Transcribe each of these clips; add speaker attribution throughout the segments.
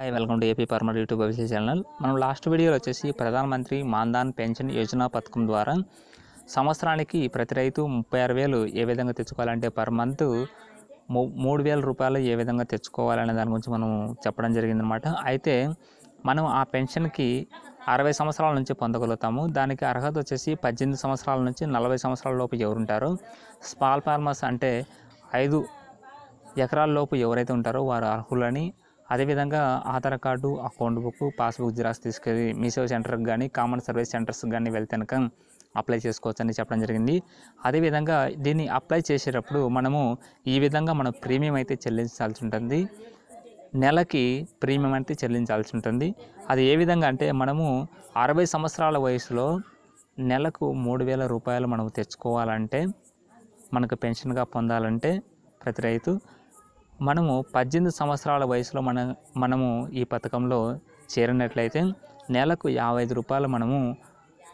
Speaker 1: hi welcome to AP పర్మర్ YouTube Abhishek channel మనం last వీడియోలో వచ్చేసి ప్రధానమంత్రి మాన్దాన్ పెన్షన్ యోజన పథకం ద్వారా సంవత్సరానికి ప్రతి రైతు ముప్పై ఆరు వేలు ఏ విధంగా తెచ్చుకోవాలంటే పర్ మంత్ మూడు వేల రూపాయలు ఏ విధంగా తెచ్చుకోవాలనే దాని గురించి మనం చెప్పడం జరిగిందనమాట అయితే మనం ఆ పెన్షన్కి అరవై సంవత్సరాల నుంచి పొందగలుగుతాము దానికి అర్హత వచ్చేసి పద్దెనిమిది సంవత్సరాల నుంచి నలభై సంవత్సరాల లోపు ఎవరుంటారు స్మాల్ ఫార్మర్స్ అంటే ఐదు ఎకరాల లోపు ఎవరైతే ఉంటారో వారు అర్హులని అదేవిధంగా Aadhaar card account book passbook xerox తీసుకెళ్ళి మీసేవ సెంటర్కి కానీ కామన్ సర్వీస్ సెంటర్స్కి కానీ వెళ్తే కనుక అప్లై చేసుకోవచ్చు అని చెప్పడం జరిగింది అదేవిధంగా దీన్ని అప్లై చేసేటప్పుడు మనము ఈ విధంగా మనం ప్రీమియం అయితే చెల్లించాల్సి ఉంటుంది నెలకి ప్రీమియం అయితే చెల్లించాల్సి ఉంటుంది అది ఏ విధంగా అంటే మనము అరవై సంవత్సరాల వయసులో నెలకు మూడు వేల రూపాయలు మనం తెచ్చుకోవాలంటే మనకు పెన్షన్గా పొందాలంటే ప్రతి రైతు మనము పద్దెనిమిది సంవత్సరాల వయసులో మన మనము ఈ పథకంలో చేరినట్లయితే నెలకు యాభై ఐదు రూపాయలు మనము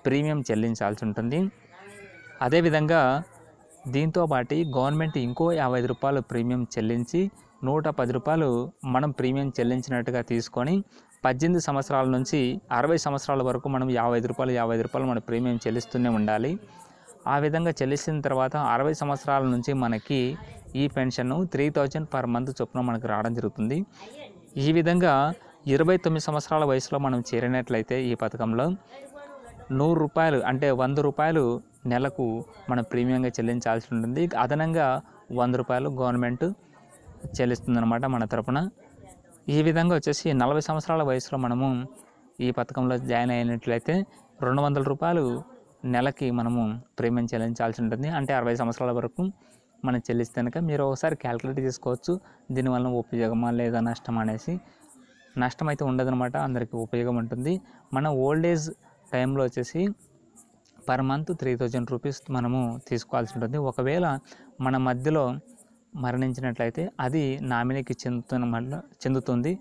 Speaker 1: ప్రీమియం చెల్లించాల్సి ఉంటుంది అదేవిధంగా దీంతో పాటు గవర్నమెంట్ ఇంకో యాభై ఐదు రూపాయలు ప్రీమియం చెల్లించి నూట పది రూపాయలు మనం ప్రీమియం చెల్లించినట్టుగా తీసుకొని పద్దెనిమిది సంవత్సరాల నుంచి అరవై సంవత్సరాల వరకు మనం యాభై ఐదు రూపాయలు యాభై ఐదు రూపాయలు మన ప్రీమియం చెల్లిస్తూనే ఉండాలి ఆ విధంగా చెల్లించిన తర్వాత అరవై సంవత్సరాల నుంచి మనకి ఈ పెన్షన్ను త్రీ థౌజండ్ పర్ మంత్ చొప్పున మనకు రావడం జరుగుతుంది ఈ విధంగా ఇరవై తొమ్మిది సంవత్సరాల వయసులో మనం చేరినట్లయితే ఈ పథకంలో నూరు రూపాయలు అంటే వంద రూపాయలు నెలకు మనం ప్రీమియంగా చెల్లించాల్సి ఉంటుంది అదనంగా వంద రూపాయలు గవర్నమెంట్ చెల్లిస్తుందన్నమాట మన తరపున ఈ విధంగా వచ్చేసి నలభై సంవత్సరాల వయసులో మనము ఈ పథకంలో జాయిన్ అయినట్లయితే రెండు వందల రూపాయలు నెలకి మనము ప్రీమియం చెల్లించాల్సి ఉంటుంది అంటే అరవై సంవత్సరాల వరకు మనం చెల్లిస్తే కనుక మీరు ఒకసారి క్యాలిక్యులేట్ చేసుకోవచ్చు దీనివల్ల ఉపయోగమా లేదా నష్టం అనేసి నష్టం అయితే ఉండదనమాట అందరికీ ఉపయోగం ఉంటుంది మన ఓల్డ్ ఏజ్ టైంలో వచ్చేసి per month three thousand rupees మనము తీసుకోవాల్సి ఉంటుంది ఒకవేళ మన మధ్యలో మరణించినట్లయితే అది నామినీకి చెందుతున్న చెందుతుంది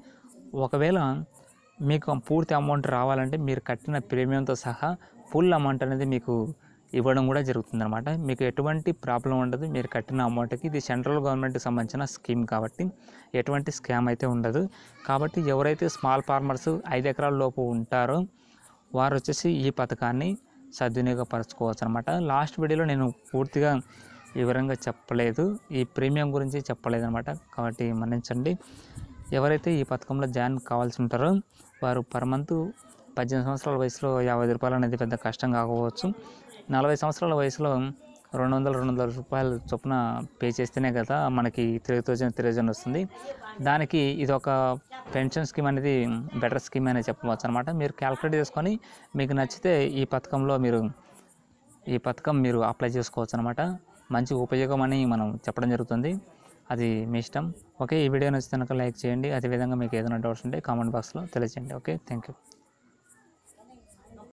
Speaker 1: ఒకవేళ మీకు పూర్తి అమౌంట్ రావాలంటే మీరు కట్టిన ప్రీమియంతో సహా ఫుల్ అమౌంట్ అనేది మీకు ఇవ్వడం కూడా జరుగుతుంది అనమాట మీకు ఎటువంటి ప్రాబ్లం ఉండదు మీరు కట్టిన అమౌంట్కి ఇది సెంట్రల్ గవర్నమెంట్కి సంబంధించిన స్కీమ్ కాబట్టి ఎటువంటి స్కామ్ అయితే ఉండదు కాబట్టి ఎవరైతే స్మాల్ ఫార్మర్స్ ఐదు ఎకరాల లోపు ఉంటారో వారు వచ్చేసి ఈ పథకాన్ని సద్వినియోగపరచుకోవచ్చు అనమాట లాస్ట్ వీడియోలో నేను పూర్తిగా వివరంగా చెప్పలేదు ఈ ప్రీమియం గురించి చెప్పలేదు అనమాట కాబట్టి మన్నించండి ఎవరైతే ఈ పథకంలో జాయిన్ కావాల్సి ఉంటారో వారు పర్ మంత్ పద్దెనిమిది సంవత్సరాల వయసులో యాభై రూపాయలు అనేది పెద్ద కష్టం కాకపోవచ్చు నలభై సంవత్సరాల వయసులో రెండు వందల రెండు వందల రూపాయల చొప్పున పే చేస్తేనే కదా మనకి త్రీ థౌజండ్ త్రీ వస్తుంది దానికి ఇది ఒక పెన్షన్ స్కీమ్ అనేది బెటర్ స్కీమ్ అనే చెప్పవచ్చు అనమాట మీరు క్యాల్కులేట్ చేసుకొని మీకు నచ్చితే ఈ పథకంలో మీరు ఈ పథకం మీరు అప్లై చేసుకోవచ్చు అనమాట మంచి ఉపయోగం అని మనం చెప్పడం జరుగుతుంది అది మీ ఇష్టం ఓకే ఈ వీడియో నచ్చితే కనుక లైక్ చేయండి అదేవిధంగా మీకు ఏదైనా డౌట్స్ ఉంటే కామెంట్ బాక్స్లో తెలియజేయండి ఓకే థ్యాంక్ యూ